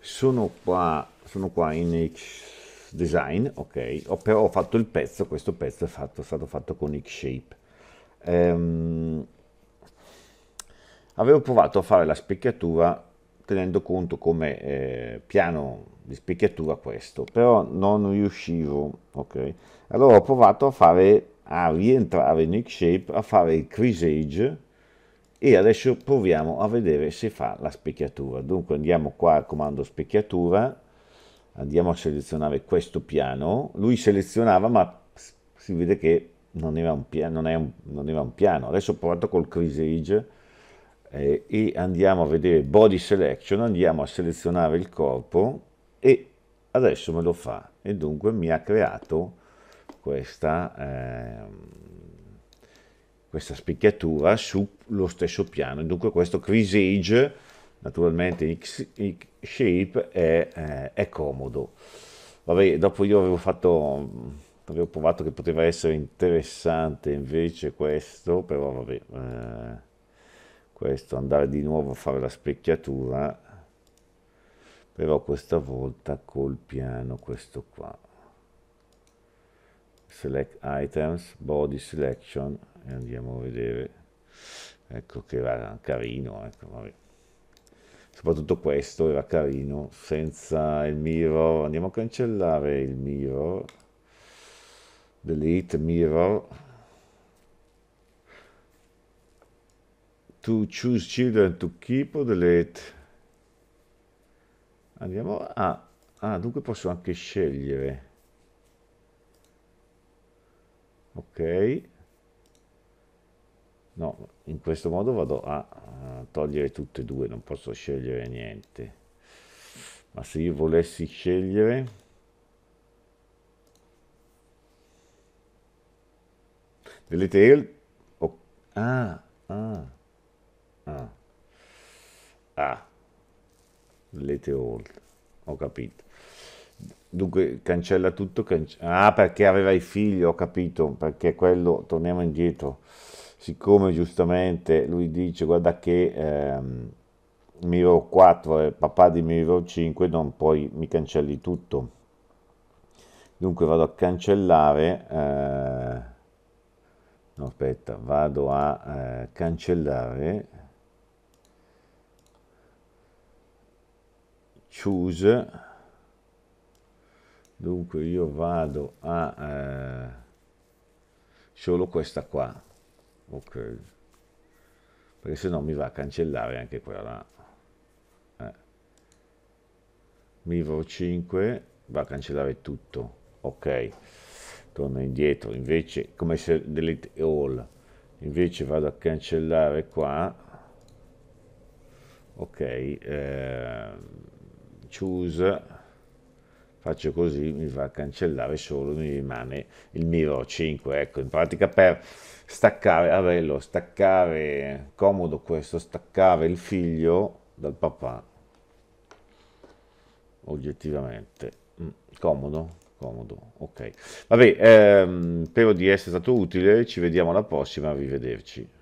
sono qua, sono qua in X design, ok, ho, però ho fatto il pezzo, questo pezzo è, fatto, è stato fatto con X shape. Ehm, avevo provato a fare la specchiatura tenendo conto come eh, piano di specchiatura questo, però non riuscivo, ok. Allora ho provato a fare, a rientrare in X shape, a fare il crease age e adesso proviamo a vedere se fa la specchiatura dunque andiamo qua al comando specchiatura andiamo a selezionare questo piano lui selezionava ma si vede che non era un piano, non non era un piano. adesso ho provato col Crisage eh, e andiamo a vedere body selection andiamo a selezionare il corpo e adesso me lo fa e dunque mi ha creato questa eh, questa spicchiatura sullo stesso piano. Dunque questo crisage, naturalmente in X-shape, è, eh, è, comodo. Vabbè, dopo io avevo, fatto, mm, avevo provato che poteva essere interessante invece questo, però vabbè, eh, questo andare di nuovo a fare la specchiatura, però questa volta col piano questo qua. Select items, body selection, e andiamo a vedere ecco che era carino ecco, soprattutto questo era carino senza il mirror andiamo a cancellare il mirror delete mirror to choose children to keep or delete andiamo a ah, dunque posso anche scegliere ok no in questo modo vado a, togliere tutte e due non posso scegliere niente ma se io volessi scegliere delle il. oh, ah ah ah ah delete all ho capito dunque cancella tutto cance ah perché aveva i figli ho capito perché quello torniamo indietro siccome giustamente lui dice guarda che ehm, Miro 4 è papà di Miro 5, non poi mi cancelli tutto. Dunque vado a cancellare, eh, no aspetta, vado a eh, cancellare, choose, dunque io vado a eh, solo questa qua, ok perché se no mi va a cancellare anche quella eh. miro 5 va a cancellare tutto ok torno indietro invece come se delete all invece vado a cancellare qua ok eh, choose faccio così, mi va a cancellare solo, mi rimane il Miro 5, ecco, in pratica per staccare, averlo, staccare, comodo questo, staccare il figlio dal papà, oggettivamente, mm, comodo, comodo, ok, vabbè, ehm, spero di essere stato utile, ci vediamo alla prossima, arrivederci.